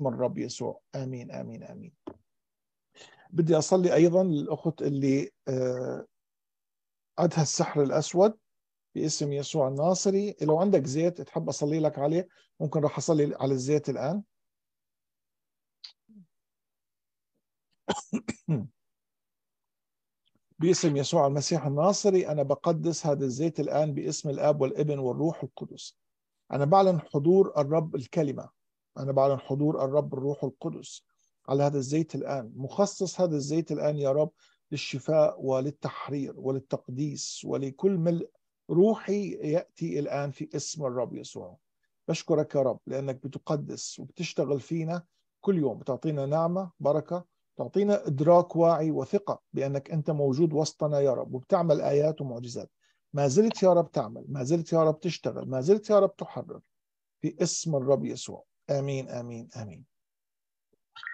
من الرب يسوع امين امين امين بدي اصلي ايضا للاخت اللي آه، عندها السحر الاسود باسم يسوع الناصري لو عندك زيت تحب اصلي لك عليه ممكن راح اصلي على الزيت الان باسم يسوع المسيح الناصري انا بقدس هذا الزيت الان باسم الاب والابن والروح القدس انا بعلن حضور الرب الكلمه أنا بعلن حضور الرب الروح القدس على هذا الزيت الآن مخصص هذا الزيت الآن يا رب للشفاء وللتحرير وللتقديس ولكل ملء روحي يأتي الآن في اسم الرب يسوع بشكرك يا رب لأنك بتقدس وبتشتغل فينا كل يوم بتعطينا نعمة بركة تعطينا إدراك واعي وثقة بأنك أنت موجود وسطنا يا رب وبتعمل آيات ومعجزات ما زلت يا رب تعمل ما زلت يا رب تشتغل ما زلت يا رب تحرر في اسم الرب يسوع امين امين امين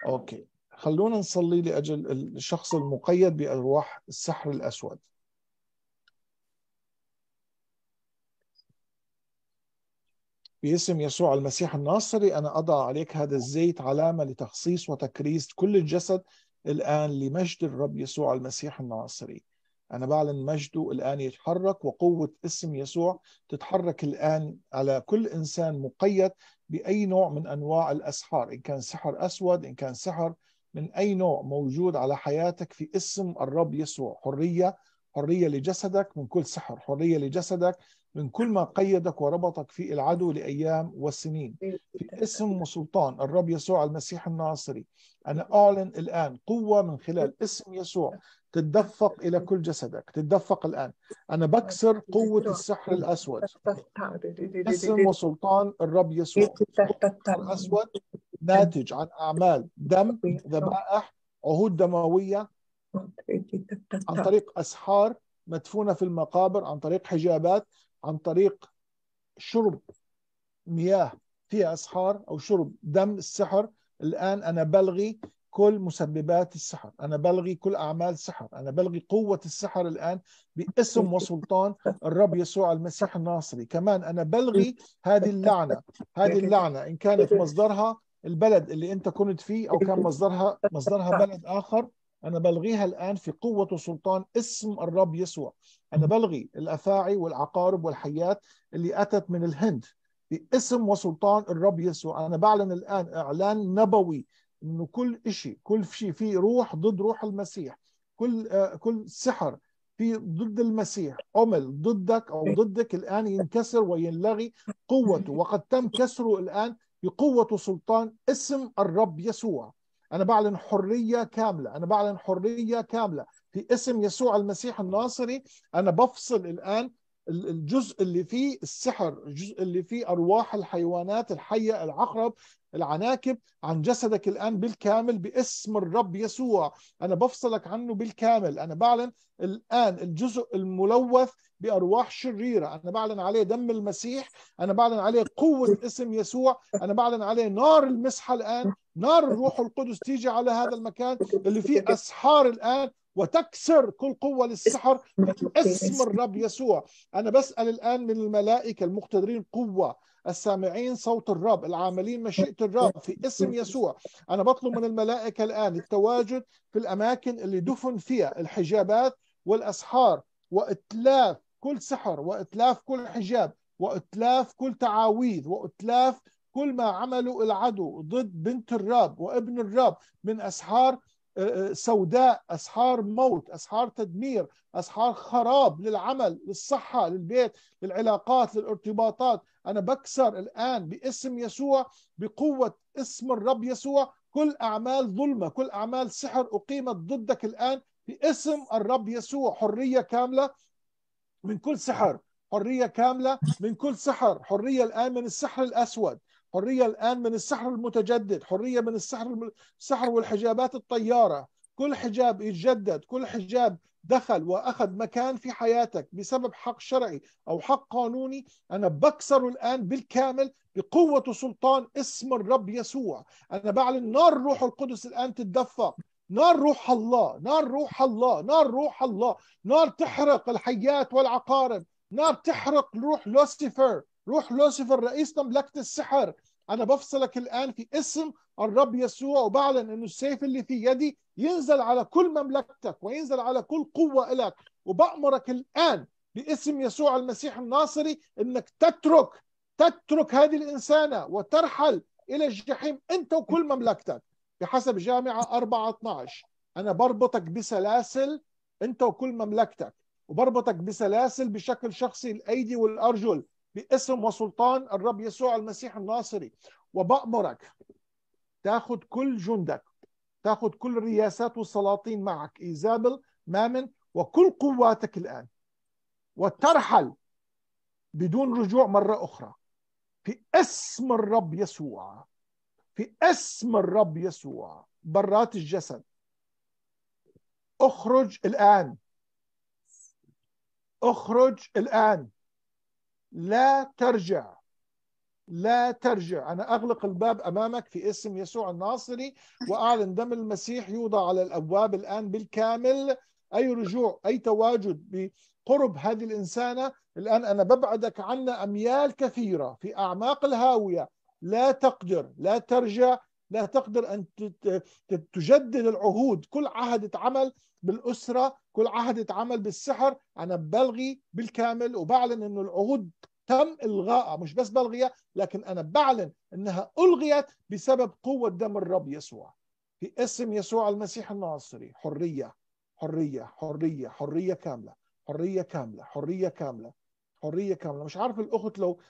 اوكي خلونا نصلي لاجل الشخص المقيد بارواح السحر الاسود باسم يسوع المسيح الناصري انا اضع عليك هذا الزيت علامه لتخصيص وتكريس كل الجسد الان لمجد الرب يسوع المسيح الناصري أنا بعلن مجده الآن يتحرك وقوة اسم يسوع تتحرك الآن على كل إنسان مقيد بأي نوع من أنواع الأسحار إن كان سحر أسود إن كان سحر من أي نوع موجود على حياتك في اسم الرب يسوع حرية حرية لجسدك من كل سحر حرية لجسدك من كل ما قيدك وربطك في العدو لأيام والسنين في اسم وسلطان الرب يسوع المسيح الناصري أنا أعلن الآن قوة من خلال اسم يسوع تتدفق الى كل جسدك تتدفق الان انا بكسر قوه السحر الاسود اسم وسلطان الرب يسوع الاسود ناتج عن اعمال دم ذبائح عهود دمويه عن طريق اسحار مدفونه في المقابر عن طريق حجابات عن طريق شرب مياه فيها اسحار او شرب دم السحر الان انا بلغي كل مسببات السحر أنا بلغي كل أعمال سحر أنا بلغي قوة السحر الآن باسم وسلطان الرب يسوع المسيح الناصري كمان أنا بلغي هذه اللعنة هذه اللعنة إن كانت مصدرها البلد اللي أنت كنت فيه أو كان مصدرها مصدرها بلد آخر أنا بلغيها الآن في قوة وسلطان اسم الرب يسوع أنا بلغي الأفاعي والعقارب والحيات اللي أتت من الهند باسم وسلطان الرب يسوع أنا بعلن الآن إعلان نبوي انه كل شيء كل شيء في روح ضد روح المسيح كل آه، كل سحر في ضد المسيح عمل ضدك او ضدك الان ينكسر وينلغي قوته وقد تم كسره الان بقوه وسلطان اسم الرب يسوع انا بعلن حريه كامله انا بعلن حريه كامله في اسم يسوع المسيح الناصري انا بفصل الان الجزء اللي فيه السحر الجزء اللي فيه ارواح الحيوانات الحيه العقرب العناكب عن جسدك الآن بالكامل باسم الرب يسوع أنا بفصلك عنه بالكامل أنا بعلن الآن الجزء الملوث بأرواح شريرة أنا بعلن عليه دم المسيح أنا بعلن عليه قوة اسم يسوع أنا بعلن عليه نار المسحة الآن نار الروح القدس تيجي على هذا المكان اللي فيه أسحار الآن وتكسر كل قوة للسحر باسم الرب يسوع أنا بسأل الآن من الملائكة المقتدرين قوة السامعين صوت الرب العاملين مشيئة الرب في اسم يسوع أنا بطلب من الملائكة الآن التواجد في الأماكن اللي دفن فيها الحجابات والأسحار وإتلاف كل سحر وإتلاف كل حجاب وإتلاف كل تعاويذ وإتلاف كل ما عمله العدو ضد بنت الرب وابن الرب من أسحار سوداء اسحار موت اسحار تدمير اسحار خراب للعمل للصحه للبيت للعلاقات للارتباطات انا بكسر الان باسم يسوع بقوه اسم الرب يسوع كل اعمال ظلمه كل اعمال سحر اقيمت ضدك الان باسم الرب يسوع حريه كامله من كل سحر حريه كامله من كل سحر حريه الان من السحر الاسود حريه الان من السحر المتجدد حريه من السحر السحر والحجابات الطياره كل حجاب يتجدد كل حجاب دخل واخذ مكان في حياتك بسبب حق شرعي او حق قانوني انا بكسره الان بالكامل بقوه وسلطان اسم الرب يسوع انا بعلن نار روح القدس الان تتدفق نار روح الله نار روح الله نار روح الله نار تحرق الحيات والعقارب نار تحرق روح لوسيفر روح لوسيفر رئيس مملكه السحر انا بفصلك الان في اسم الرب يسوع وبعلن انه السيف اللي في يدي ينزل على كل مملكتك وينزل على كل قوه لك وبامرك الان باسم يسوع المسيح الناصري انك تترك تترك هذه الانسانه وترحل الى الجحيم انت وكل مملكتك بحسب جامعه 4 12 انا بربطك بسلاسل انت وكل مملكتك وبربطك بسلاسل بشكل شخصي الايدي والارجل باسم وسلطان الرب يسوع المسيح الناصري وبأمرك تاخذ كل جندك تاخذ كل الرياسات والسلاطين معك ايزابل مامن وكل قواتك الان وترحل بدون رجوع مره اخرى في اسم الرب يسوع في اسم الرب يسوع برات الجسد اخرج الان اخرج الان لا ترجع لا ترجع أنا أغلق الباب أمامك في اسم يسوع الناصري وأعلن دم المسيح يوضع على الأبواب الآن بالكامل أي رجوع أي تواجد بقرب هذه الإنسانة الآن أنا ببعدك عنا أميال كثيرة في أعماق الهاوية لا تقدر لا ترجع لا تقدر أن تجدد العهود كل عهد اتعمل بالأسرة كل عهد اتعمل بالسحر أنا بلغي بالكامل وبعلن انه العهود تم إلغاء مش بس بلغية لكن أنا بعلن أنها ألغيت بسبب قوة دم الرب يسوع في اسم يسوع المسيح الناصري حرية حرية حرية حرية كاملة حرية كاملة حرية كاملة حرية كاملة مش عارف الأخت لو